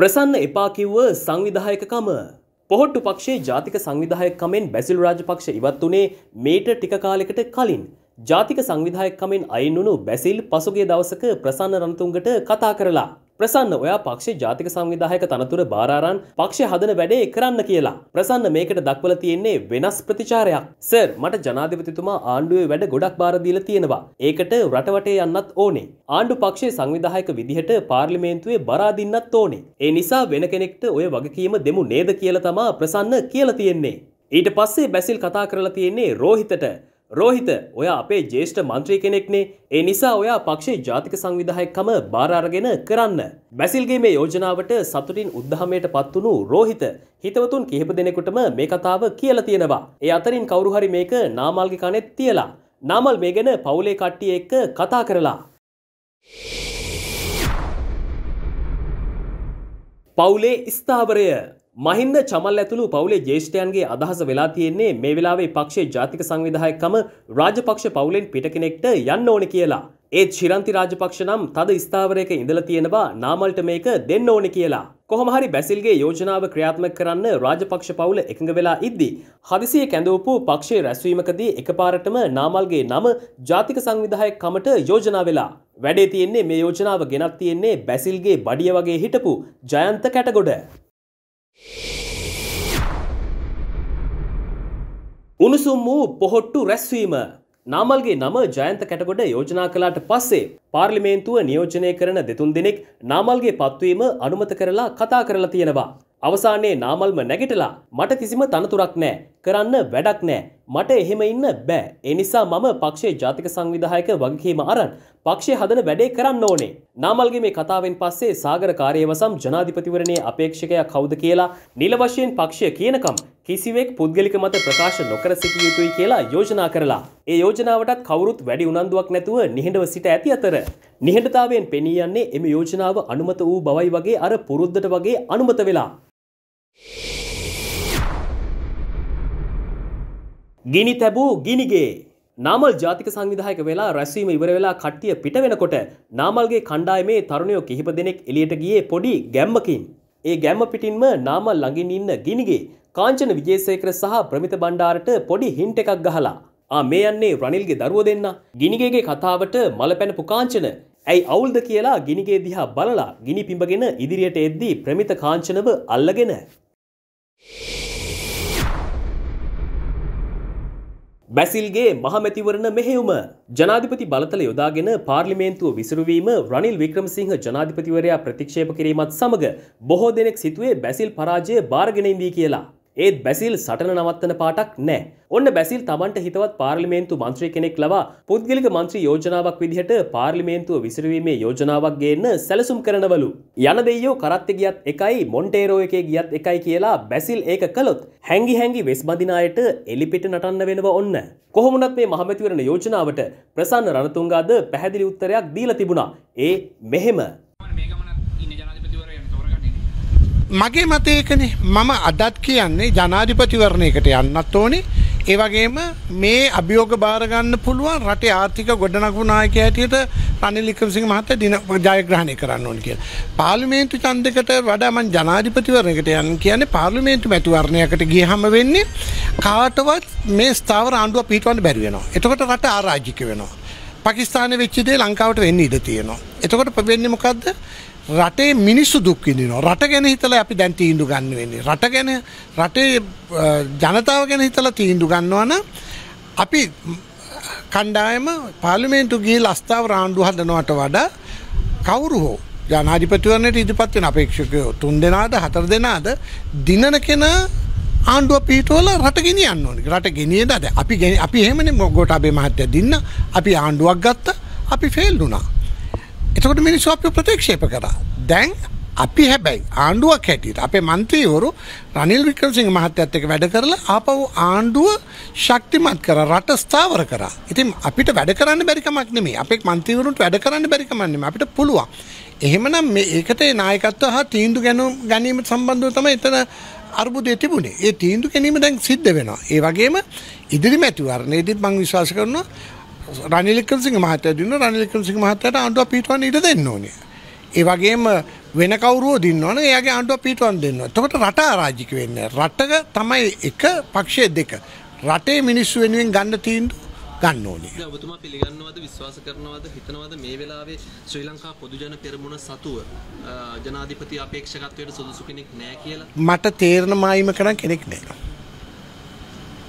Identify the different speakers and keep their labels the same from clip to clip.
Speaker 1: ප්‍රසන්න එපා කිව්ව සංවිධායකකම පොහොට්ටු පක්ෂේ ජාතික සංවිධායකකමෙන් බැසිල් රාජපක්ෂ ඉවත් වුණේ මේට ටික කාලෙකට කලින් ජාතික සංවිධායකකමෙන් අයින් වුණු බැසිල් පසුගිය දවසක ප්‍රසන්න රණතුංගට කතා කරලා ප්‍රසන්න ඔයා පක්ෂ ජාතික සංවිධායක තනතුර බාරාරන් පක්ෂ හදන වැඩේ කරන්න කියලා. ප්‍රසන්න මේකට දක්වල තියෙන්නේ වෙනස් ප්‍රතිචාරයක්. සර් මට ජනාධිපතිතුමා ආණ්ඩුවේ වැඩ ගොඩක් බාරදීල තියෙනවා. ඒකට රටවටේ යන්නත් ඕනේ. ආණ්ඩු පක්ෂේ සංවිධායක විදිහට පාර්ලිමේන්තුවේ බරාදින්නත් ඕනේ. ඒ නිසා වෙන කෙනෙක්ට ඔය වගකීම දෙමු නේද කියලා තමා ප්‍රසන්න කියලා තියෙන්නේ. ඊට පස්සේ බැසිල් කතා කරලා තියෙන්නේ රෝහිතට රෝහිත ඔයා අපේ ජේෂ්ඨ මන්ත්‍රී කෙනෙක්නේ ඒ නිසා ඔයා පක්ෂේ ජාතික සංවිධායකකම බාරාරගෙන කරන්න. බැසිල්ගේ මේ යෝජනාවට සතුටින් උද්ධහමයට පත්වුණු රෝහිත හිතවතුන් කිහිප දෙනෙකුටම මේ කතාව කියලා තියෙනවා. ඒ අතරින් කවුරුහරි මේක නාමල්ගේ කනෙත් තියලා. නාමල් මේ ගැන පවුලේ කට්ටිය එක්ක කතා කරලා. පවුලේ ස්ථාවරය මහින්ද චමල් ඇතුළු පවුලේ ජේෂ්ඨයන්ගේ අදහස වෙලා තියෙන්නේ මේ වෙලාවේ පක්ෂයේ ජාතික සංවිධායකකම රාජපක්ෂ පවුලෙන් පිටකෙනෙක්ට යන්න ඕන කියලා. ඒත් ශිරන්ති රාජපක්ෂ නම් තද ස්ථාවරයක ඉඳලා තියෙනවා නාමල්ට මේක දෙන්න ඕන කියලා. කොහොම හරි බැසිල්ගේ යෝජනාව ක්‍රියාත්මක කරන්න රාජපක්ෂ පවුල එකඟ වෙලා ඉද්දි හදිසිය කැඳවපු පක්ෂයේ රැස්වීමකදී එකපාරටම නාමල්ගේ නම ජාතික සංවිධායකකමට යෝජනා වෙලා. වැඩේ තියෙන්නේ මේ යෝජනාව ගෙනත් තියෙන්නේ බැසිල්ගේ බඩිය වගේ හිටපු ජයන්ත කැටගොඩ. උණුසුම් වූ පොහොට්ටු රැස්වීම නාමල්ගේ නම ජයන්ත කැටගොඩ යෝජනා කලාට පස්සේ පාර්ලිමේන්තුව නියෝජනය කරන දෙතුන් දෙනෙක් නාමල්ගේ පත්වීම අනුමත කරලා කතා කරලා තියෙනවා. අවසානයේ නාමල්ම නැගිටලා මට කිසිම තනතුරක් නෑ කරන්න වැඩක් නෑ මට එහෙම ඉන්න බෑ ඒ නිසා මම පක්ෂයේ ජාතික සංවිධායක වගකීම අරන් පක්ෂය හදන වැඩේ කරන්න ඕනේ. නාමල්ගේ මේ කතාවෙන් පස්සේ සාගර කාර්යවසම් ජනාධිපතිවරණයේ අපේක්ෂකයා කවුද කියලා නිල වශයෙන් පක්ෂය කියනකම් කිසිවෙක් පුද්ගලික මත ප්‍රකාශ නොකර සිටිය යුතුයි කියලා යෝජනා කරලා. ඒ යෝජනාවටත් කවුරුත් වැඩි උනන්දුවක් නැතුව නිහඬව සිට ඇති අතර. නිහඬතාවයෙන් පෙනී යන්නේ එම යෝජනාව අනුමත වූ බවයි වගේ අර පුරුද්දට වගේ අනුමත වෙලා. ගිනි තැබූ ගිනිගේ. නාමල් ජාතික සංවිධායක වෙලා රැස්වීම ඉවර වෙලා කට්ටිය පිට වෙනකොට නාමල්ගේ කණ්ඩායමේ තරුණයෝ කිහිප දෙනෙක් එළියට ගියේ පොඩි ගැම්මකින්. ඒ ගැම්ම පිටින්ම නාමල් ළඟින් ඉන්න ගිනිගේ කාංචන විජේසේකර සහ ප්‍රමිත බණ්ඩාරට පොඩි හින්ට එකක් ගහලා. ආ මේ යන්නේ රනිල්ගේ දරුව දෙන්න. ගිනිගේගේ කතාවට මල පැනපු කාංචන ඇයි අවුල්ද කියලා ගිනිගේ දිහා බලලා ගිනි පිඹගෙන ඉදිරියට එද්දී ප්‍රමිත කාංචනව අල්ලගෙන. බැසිල්ගේ මහමැතිවරණ මෙහෙවුම ජනාධිපති බලතල යොදාගෙන පාර්ලිමේන්තුව විසරුවීම රනිල් වික්‍රමසිංහ ජනාධිපතිවරයා ප්‍රතික්ෂේප කිරීමත් සමඟ බොහෝ දෙනෙක් සිතුවේ බැසිල් පරාජය බාර්ගෙනයිදී කියලා. ඒත් බැසිල් සටන නවත්තන පාටක් නෑ. ඔන්න බැසිල් තමන්ට හිතවත් පාර්ලිමේන්තු මන්ත්‍රය කෙනෙක් ලවා පුද්ගලික මන්ත්‍රී යෝජනාවක් විදිහට පාර්ලිමේන්තුව විසිරවීමේ යෝජනාවක් ගේන්න සැලසුම් කරනවලු. යන දෙයෝ කරත්ත ගියත් එකයි මොන්ටේරෝ එකේ ගියත් එකයි කියලා බැසිල් ඒක කළොත් හැඟි හැඟි වෙස් බඳනායට එලිපිට නටන්න වෙනව ඔන්න. කොහොමුණත් මේ මහමැතිවරණ යෝජනාවට ප්‍රසන්න රණතුංගාද පැහැදිලි උත්තරයක් දීලා තිබුණා. ඒ මෙහෙම
Speaker 2: මගේ මතයකනේ මම අදත් කියන්නේ ජනාධිපතිවරණයකට යන්නත් ඕනේ ඒවගේම මේ අභියෝග භාරගන්න පුළුවන් රටේ ආර්ථික ගොඩනගු නායක ඇටියට රනිලිකසිං මහත දින ජයග්‍රහණය කරන්න ඕන කියලා. පාර්ලිමේන්තු චන්දකට වඩා මං ජනාධිපතිවරණයකට යන්න කියන්නේ පාර්ලිමේන්තු මැතිවරණයකට ගියහම වෙන්නේ කාටවත් මේ ස්ථාවර ආණ්ඩුව පිටවන්න බැරි වෙනවා. එතකොට රට ආරාජික වෙනවා. පාකිස්තානයේ වෙච්ච දේ ලංකාවට වෙන්න ඉඩ තියෙනවා. එතකොට වෙන්නේ මොකද්ද? රටේ මිනිස්සු දුක් විඳිනවා. රට ගැන හිතලා අපි දැන් තීන්දුව ගන්න වෙන්නේ. රට ගැන රටේ ජනතාව ගැන හිතලා තීන්දුව ගන්නවා නම් අපි කණ්ඩායම පාර්ලිමේන්තු ගිහිල්ලා අස්ථාව රාණ්ඩු හදනවට වඩා කවුරු හෝ ජනාධිපතිවරණයට ඉදිරිපත් වෙන අපේක්ෂකයෝ තුන් දෙනාද හතර දෙනාද දිනන කෙනා ආණ්ඩුව පිටවල රට ගෙනියන්න ඕනේ. රට ගෙනියනද අපි අපි එහෙමනේ ගෝඨාභය මහත්තයා දින්න අපි ආණ්ඩුවක් ගත්තා අපි ෆේල් වුණා. එතකොට මිනිස්සු අපි ප්‍රතික්ෂේප කරා. දැන් අපි හැබැයි ආණ්ඩුවක් හැටියට අපේ මන්ත්‍රීවරු රනිල් වික්‍රමසිංහ මහත්තයත් එක්ක වැඩ කරලා ආපහු ආණ්ඩුව ශක්තිමත් කරා රට ස්ථාවර කරා. ඉතින් අපිට වැඩ කරන්න බැරි කමක් නෙමෙයි. අපේ මන්ත්‍රීවරුන්ට වැඩ කරන්න බැරි කමක් නෙමෙයි. අපිට පුළුවන්. එහෙමනම් මේ ඒකට ඒ නායකත්ව හා තීන්දුව ගැනීම සම්බන්ධව තමයි එතන අර්බුදය තිබුණේ. ඒ තීන්දුව ගැනීම දැන් සිද්ධ වෙනවා. ඒ වගේම ඉදිරි මැතිවරණයේදීත් මම විශ්වාස කරනවා රනිලිකන් සිංහ මහත්තය දුන්න රනිලිකන් සිංහ මහත්තයට ආණ්ඩුව පිටවන්න ඉඩ දෙන්න ඕනේ. ඒ වගේම වෙන කවුරුව දෙන්න ඕන එයාගේ ආණ්ඩුව පිටවන්න දෙන්න ඕනේ. එතකොට රට අරාජික වෙන්නේ රටක තමයි එක පක්ෂය දෙක. රටේ මිනිස්සු වෙනුවෙන් ගන්න තීන්දුව ගන්න ඕනේ. ඔබතුමා පිළිගන්නවද විශ්වාස කරනවද හිතනවද මේ වෙලාවේ ශ්‍රී ලංකා පොදුජන පෙරමුණ සතුව ජනාධිපති
Speaker 1: අපේක්ෂකත්වයට සුදුසු කෙනෙක් නැහැ කියලා?
Speaker 2: මට තේරෙන මායිම කරන් කෙනෙක් නැහැ.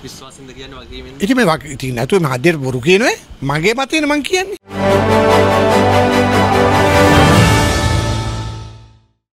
Speaker 2: විශ්වාසද කියන්න වගේ එක මේ වගේ නැතුව මහදර බොරු කියනව මගේ මතයන මං කියන්නේ